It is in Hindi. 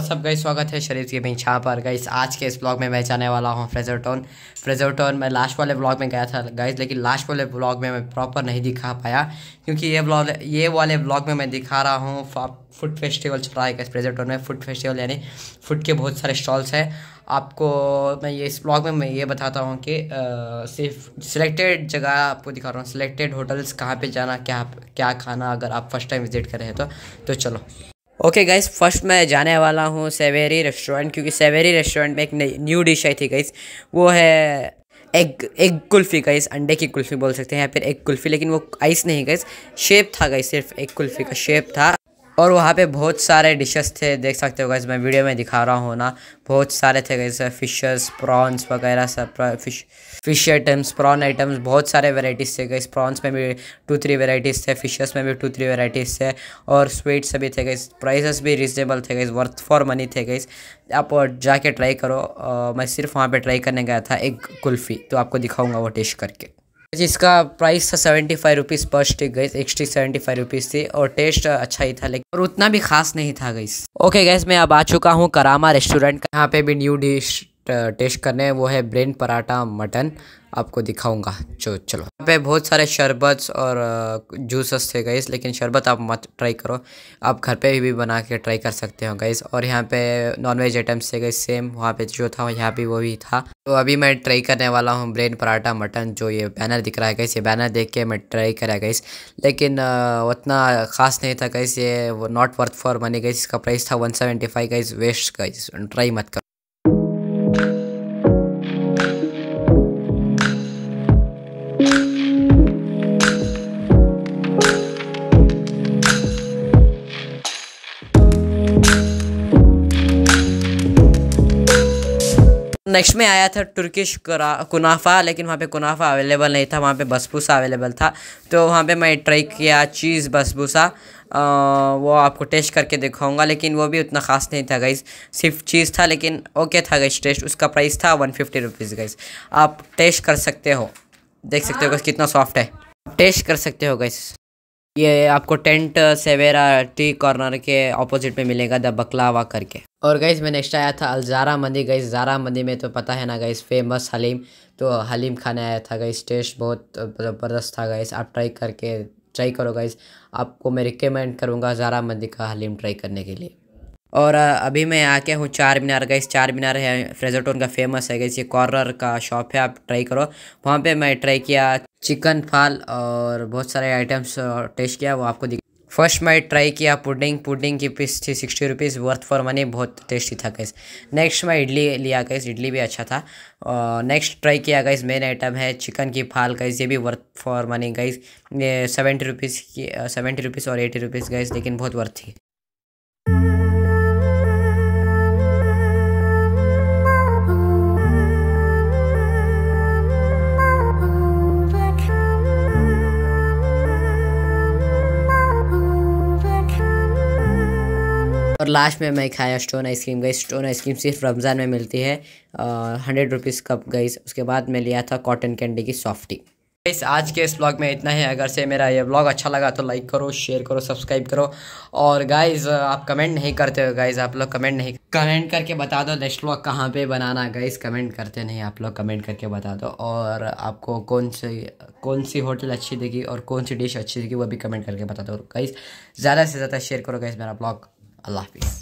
सब गई स्वागत है शरीर के भी छाप पर गई आज के इस ब्लॉग में मैं जाने वाला हूँ फ्रेजर टोन फ्रेजर टोन मैं लास्ट वाले ब्लॉग में गया था गाइज लेकिन लास्ट वाले ब्लॉग में मैं प्रॉपर नहीं दिखा पाया क्योंकि ये ब्लॉग ये वाले ब्लॉग में मैं दिखा रहा हूँ फूड फेस्टिवल चल रहा है फ्रेजर टोन में फूड फेस्टिवल यानी फूड के बहुत सारे स्टॉल्स हैं आपको मैं ये इस ब्लॉग में मैं ये बताता हूँ कि सिर्फ सिलेक्टेड जगह आपको दिखा रहा हूँ सिलेक्टेड होटल्स कहाँ पे जाना क्या क्या खाना अगर आप फर्स्ट टाइम विजिट कर रहे हैं तो, तो चलो ओके गाइस फर्स्ट मैं जाने वाला हूँ सेवेरी रेस्टोरेंट क्योंकि सेवेरी रेस्टोरेंट में एक न्यू डिश आई थी गाइस वो है एग एग कुल्फ़ी गाइस अंडे की कुल्फ़ी बोल सकते हैं या फिर एग कुल्फ़ी लेकिन वो आइस नहीं गाइस शेप था गाइस सिर्फ एग कुल्फ़ी का शेप था और वहाँ पे बहुत सारे डिशेस थे देख सकते हो गए मैं वीडियो में दिखा रहा हूँ ना बहुत सारे थे सर फिशेस प्रॉन्स वगैरह सब fish fish items prawn items बहुत सारे वेराइटीज़ थे गैस प्रॉन्स में भी टू थ्री वेराइटीज़ थे फिशेस में भी टू थ्री वेराइटीज़ थे और स्वीट्स भी थे गई प्राइसेस भी रिजनेबल थे गई वर्थ फॉर मनी थे गई आप जाके ट्राई करो आ, मैं सिर्फ वहाँ पर ट्राई करने गया था एक कुल्फ़ी तो आपको दिखाऊँगा वो टेस्ट करके जिसका प्राइस था सेवेंटी फाइव रुपीज़ पर स्टिक गई एक स्टिक सेवेंटी फाइव रुपीज़ थी और टेस्ट अच्छा ही था लेकिन और उतना भी खास नहीं था गई ओके गैस मैं अब आ चुका हूँ करामा रेस्टोरेंट यहाँ पे भी न्यू डिश टेस्ट करने हैं वो है ब्रेन पराठा मटन आपको दिखाऊंगा जो चलो यहाँ पे बहुत सारे शरबत और जूसस थे गईस लेकिन शरबत आप मत ट्राई करो आप घर पे भी बना के ट्राई कर सकते हो गईस और यहाँ पे नॉनवेज आइटम्स थे गई सेम वहाँ पे जो था यहाँ पे वो भी था तो अभी मैं ट्राई करने वाला हूँ ब्रेन पराठा मटन जो ये बैनर दिख रहा है गईस ये बैनर देख के मैं ट्राई करा गईस लेकिन उतना ख़ास नहीं था गईस ये not worth for money guys इसका प्राइस था one seventy five waste guys try मत करो नेक्स्ट में आया था टर्किश कुनाफा लेकिन वहाँ पे कुनाफा अवेलेबल नहीं था वहाँ पे बसबूसा अवेलेबल था तो वहाँ पे मैं ट्राई किया चीज़ बसबूसा वो आपको टेस्ट करके दिखाऊंगा लेकिन वो भी उतना ख़ास नहीं था गाइस सिर्फ चीज़ था लेकिन ओके था गई टेस्ट उसका प्राइस था वन फिफ्टी रुपीज़ गाइस आप टेस्ट कर सकते हो देख सकते हो गाइस कितना सॉफ्ट है टेस्ट कर सकते हो गई ये आपको टेंट सेवेरा टी कॉर्नर के ऑपोजिट में मिलेगा द बकलावा करके और गाइज मैं नेक्स्ट आया था अलजारा मंदिर गई जारा मंदिर में तो पता है ना गई फेमस हलीम तो हलीम खाने आया था गई टेस्ट बहुत ज़बरदस्त था गई आप ट्राई करके ट्राई करो गाइज आपको मैं रिकमेंड करूँगा जारा मंदिर का हलीम ट्राई करने के लिए और अभी मैं आके हूँ चार मीनार गई चार मीनार है फ्रेजरटोन का फेमस है गई ये कॉर्नर का शॉप है आप ट्राई करो वहाँ पे मैं ट्राई किया चिकन फाल और बहुत सारे आइटम्स टेस्ट किया वो आपको दिख फर्स्ट मैं ट्राई किया पुडिंग पुडिंग की पीस थी sixty rupees worth for money बहुत टेस्टी था गैस नेक्स्ट मैं इडली लिया गई इडली भी अच्छा था और नेक्स्ट ट्राई किया गई मेन आइटम है चिकन की फाल गई ये भी वर्थ फॉर मनी गई ये सेवेंटी रुपीज़ की सेवेंटी रुपीज़ और एटी रुपीज़ गई लेकिन बहुत वर्थ थी और लास्ट में मैं खाया stone ice cream guys stone ice cream सिर्फ रमज़ान में मिलती है हंड्रेड रुपीज़ कप गई उसके बाद मैं लिया था कॉटन कैंडी की सॉफ्टी इस आज के इस ब्लॉग में इतना ही अगर से मेरा ये ब्लॉग अच्छा लगा तो लाइक करो शेयर करो सब्सक्राइब करो और गाइज आप कमेंट नहीं करते हो गाइज आप लोग कमेंट नहीं कमेंट करके बता दो नेक्स्ट ब्लॉग कहाँ पे बनाना गाइज कमेंट करते नहीं आप लोग कमेंट करके बता दो और आपको कौन सी कौन सी होटल अच्छी देगी और कौन सी डिश अच्छी देगी वो भी कमेंट करके बता दो गाइज ज़्यादा से ज़्यादा शेयर करो गाइज मेरा ब्लॉग Allah Hafiz.